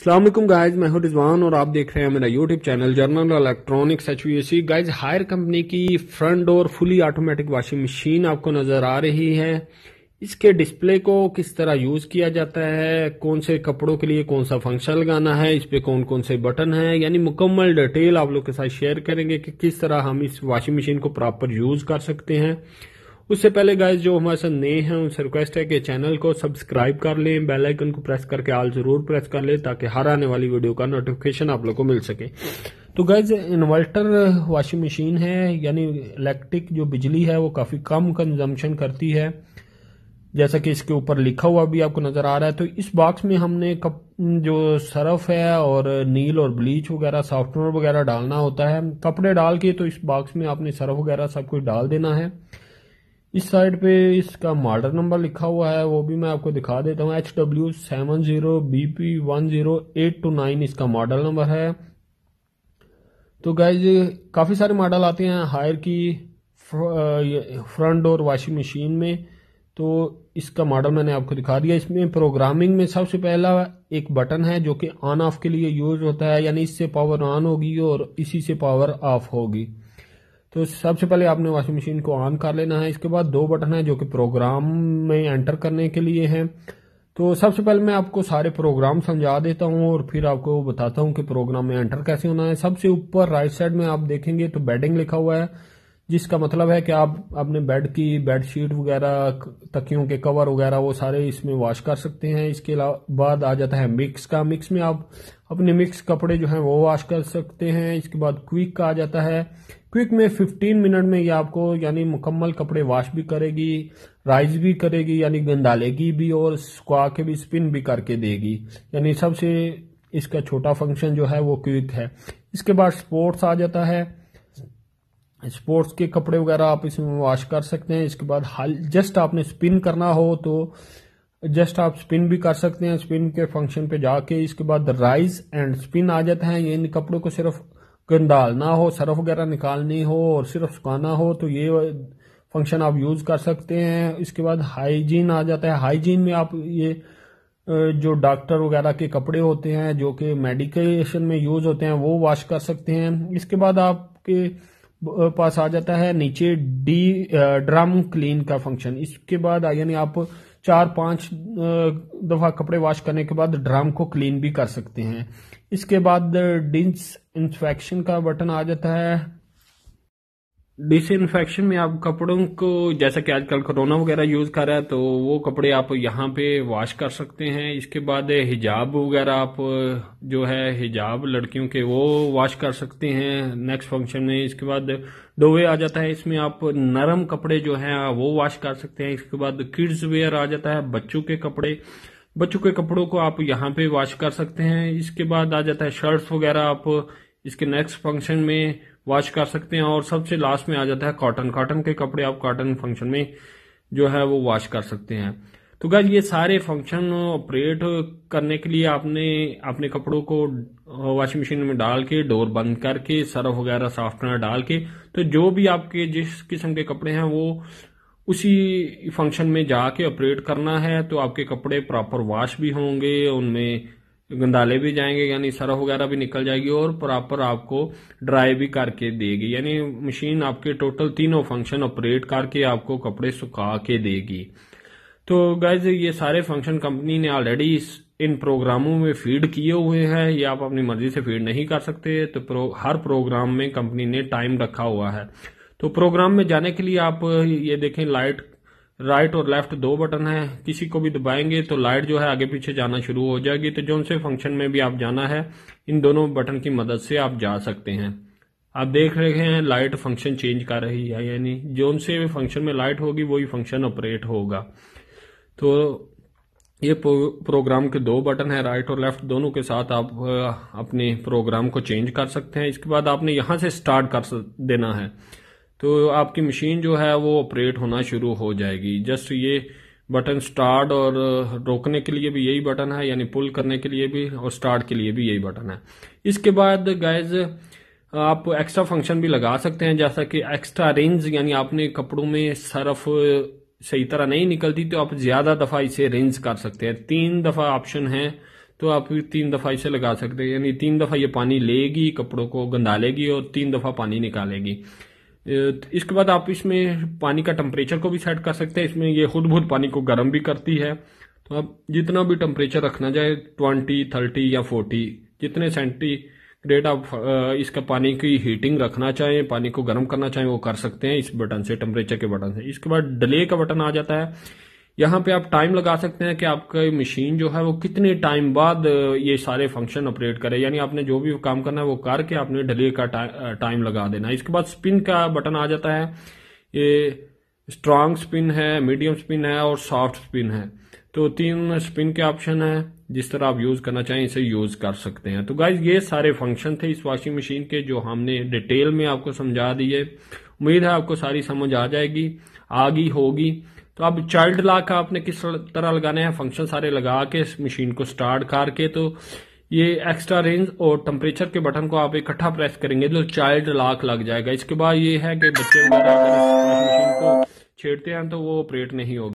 Aslam guys मैं हूं रिजवान और आप देख रहे हैं मेरा YouTube channel general electronics H guys Haier company की front door fully automatic washing machine आपको नज़र आ रही है इसके डिस्प्ले को किस तरह यूज़ किया जाता है कौन से कपड़ों के लिए कौन सा फंक्शन लगाना है इस पे कौन कौन से बटन है यानी मुकम्मल डिटेल आप लोग के साथ शेयर करेंगे कि किस तरह हम इस वॉशिंग मशीन को प्रॉपर यूज़ कर सकते हैं उससे पहले गाइज जो हमारे साथ नए हैं उनसे रिक्वेस्ट है कि चैनल को सब्सक्राइब कर लें बेल आइकन को प्रेस करके आल जरूर प्रेस कर लें ताकि हर आने वाली वीडियो का नोटिफिकेशन आप लोग को मिल सके तो गैज इन्वर्टर वॉशिंग मशीन है यानी इलेक्ट्रिक जो बिजली है वो काफ़ी कम कंजम्पशन करती है जैसा कि इसके ऊपर लिखा हुआ भी आपको नज़र आ रहा है तो इस बॉक्स में हमने कप जो सरफ है और नील और ब्लीच वगैरह सॉफ्टवेयर वगैरह डालना होता है कपड़े डाल के तो इस बॉक्स में आपने सरफ वगैरह सब कुछ डाल देना है इस साइड पे इसका मॉडल नंबर लिखा हुआ है वो भी मैं आपको दिखा देता हूँ H W seven zero B P one zero eight two nine इसका मॉडल नंबर है तो गाइज काफ़ी सारे मॉडल आते हैं हायर की फ्रंट डोर वाशिंग मशीन में तो इसका मॉडल मैंने आपको दिखा दिया इसमें प्रोग्रामिंग में सबसे पहला एक बटन है जो कि ऑन ऑफ के लिए यूज होता है यानी इससे पावर ऑन होगी और इसी से पावर ऑफ होगी तो सबसे पहले आपने वॉशिंग मशीन को ऑन कर लेना है इसके बाद दो बटन है जो कि प्रोग्राम में एंटर करने के लिए है तो सबसे पहले मैं आपको सारे प्रोग्राम समझा देता हूं और फिर आपको बताता हूं कि प्रोग्राम में एंटर कैसे होना है सबसे ऊपर राइट साइड में आप देखेंगे तो बेडिंग लिखा हुआ है जिसका मतलब है कि आप अपने बेड की बेडशीट वगैरह तकियों के कवर वगैरह वो सारे इसमें वॉश कर सकते हैं इसके बाद आ जाता है मिक्स का मिक्स में आप अपने मिक्स कपड़े जो हैं वो वॉश कर सकते हैं इसके बाद क्विक का आ जाता है क्विक में 15 मिनट में ये आपको यानी मुकम्मल कपड़े वॉश भी करेगी राइज भी करेगी यानी लेगी भी और स्क्वा के भी स्पिन भी करके देगी यानी सबसे इसका छोटा फंक्शन जो है वो क्विक है इसके बाद स्पोर्ट्स आ जाता है स्पोर्ट्स के कपड़े वगैरह आप इसमें वॉश कर सकते हैं इसके बाद हाल जस्ट आपने स्पिन करना हो तो जस्ट आप स्पिन भी कर सकते हैं स्पिन के फंक्शन पे जाके इसके बाद राइज एंड स्पिन आ जाता है ये इन कपड़ों को सिर्फ गंडालना हो सरफ वगैरह निकालनी हो और सिर्फ सुखाना हो तो ये फंक्शन आप यूज कर सकते हैं इसके बाद हाइजीन आ जाता है हाइजीन में आप ये जो डॉक्टर वगैरह के कपड़े होते हैं जो कि मेडिकेशन में यूज होते हैं वो वॉश कर सकते हैं इसके बाद आपके पास आ जाता है नीचे डी ड्रम क्लीन का फंक्शन इसके बाद यानी आप चार पांच दफा कपड़े वॉश करने के बाद ड्रम को क्लीन भी कर सकते हैं इसके बाद डिंस इंस्पेक्शन का बटन आ जाता है डिसइंफेक्शन में आप कपड़ों को जैसा कि आजकल कोरोना वगैरह यूज़ कर रहा है तो वो कपड़े आप यहाँ पे वॉश कर सकते हैं इसके बाद हिजाब वगैरह आप जो है हिजाब लड़कियों के वो वॉश कर सकते हैं नेक्स्ट फंक्शन में इसके बाद डोवे आ जाता है इसमें आप नरम कपड़े जो है वो वॉश कर सकते हैं इसके बाद किड्स वेयर आ जाता है बच्चों के कपड़े बच्चों के कपड़ों को आप यहाँ पे वॉश कर सकते हैं इसके बाद आ जाता है शर्ट्स वगैरह आप इसके नेक्स्ट फंक्शन में वॉश कर सकते हैं और सबसे लास्ट में आ जाता है कॉटन कॉटन के कपड़े आप कॉटन फंक्शन में जो है वो वॉश कर सकते हैं तो गाय ये सारे फंक्शन ऑपरेट करने के लिए आपने अपने कपड़ों को वॉशिंग मशीन में डाल के डोर बंद करके सर्फ वगैरह सॉफ्टवेयर डाल के तो जो भी आपके जिस किस्म के कपड़े हैं वो उसी फंक्शन में जाके ऑपरेट करना है तो आपके कपड़े प्रॉपर वॉश भी होंगे उनमें गंदाले भी जाएंगे यानी सरह वगैरह भी निकल जाएगी और प्रॉपर आपको ड्राई भी करके देगी यानी मशीन आपके टोटल तीनों फंक्शन ऑपरेट करके आपको कपड़े सुखा के देगी तो गैज ये सारे फंक्शन कंपनी ने ऑलरेडी इन प्रोग्रामों में फीड किए हुए हैं ये आप अपनी मर्जी से फीड नहीं कर सकते तो प्रो, हर प्रोग्राम में कंपनी ने टाइम रखा हुआ है तो प्रोग्राम में जाने के लिए आप ये देखें लाइट राइट और लेफ्ट दो बटन है किसी को भी दबाएंगे तो लाइट जो है आगे पीछे जाना शुरू हो जाएगी तो जो से फंक्शन में भी आप जाना है इन दोनों बटन की मदद से आप जा सकते हैं आप देख रहे हैं लाइट फंक्शन चेंज कर रही है यानी जो से फंक्शन में लाइट होगी वही फंक्शन ऑपरेट होगा तो ये प्रोग्राम के दो बटन है राइट और लेफ्ट दोनों के साथ आप अपने प्रोग्राम को चेंज कर सकते हैं इसके बाद आपने यहां से स्टार्ट कर देना है तो आपकी मशीन जो है वो ऑपरेट होना शुरू हो जाएगी जस्ट ये बटन स्टार्ट और रोकने के लिए भी यही बटन है यानी पुल करने के लिए भी और स्टार्ट के लिए भी यही बटन है इसके बाद गाइज आप एक्स्ट्रा फंक्शन भी लगा सकते हैं जैसा कि एक्स्ट्रा रेंज यानी आपने कपड़ों में सरफ सही तरह नहीं निकलती तो आप ज़्यादा दफ़ा इसे रेंज कर सकते हैं तीन दफ़ा ऑप्शन है तो आप तीन दफ़ा इसे लगा सकते हैं यानी तीन दफ़ा ये पानी लेगी कपड़ों को गंदा लेगी और तीन दफ़ा पानी निकालेगी इसके बाद आप इसमें पानी का टेम्परेचर को भी सेट कर सकते हैं इसमें ये खुद बहुत पानी को गर्म भी करती है तो आप जितना भी टेम्परेचर रखना चाहे ट्वेंटी थर्टी या फोर्टी जितने सेंटीग्रेड आप इसका पानी की हीटिंग रखना चाहें पानी को गर्म करना चाहें वो कर सकते हैं इस बटन से टेम्परेचर के बटन से इसके बाद डिले का बटन आ जाता है यहाँ पे आप टाइम लगा सकते हैं कि आपका मशीन जो है वो कितने टाइम बाद ये सारे फंक्शन ऑपरेट करे यानी आपने जो भी काम करना है वो करके आपने डिले का टाइम लगा देना इसके बाद स्पिन का बटन आ जाता है ये स्ट्रांग स्पिन है मीडियम स्पिन है और सॉफ्ट स्पिन है तो तीन स्पिन के ऑप्शन है जिस तरह आप यूज करना चाहें इसे यूज कर सकते हैं तो गाइज ये सारे फंक्शन थे इस वॉशिंग मशीन के जो हमने डिटेल में आपको समझा दिए उम्मीद है आपको सारी समझ आ जाएगी आगी होगी तो अब चाइल्ड लॉक आपने किस तरह लगाने हैं फंक्शन सारे लगा के इस मशीन को स्टार्ट करके तो ये एक्स्ट्रा रेंज और टेम्परेचर के बटन को आप इकट्ठा प्रेस करेंगे तो चाइल्ड लॉक लग जाएगा इसके बाद ये है कि बच्चे वगैरह मशीन को छेड़ते हैं तो वो ऑपरेट नहीं होगा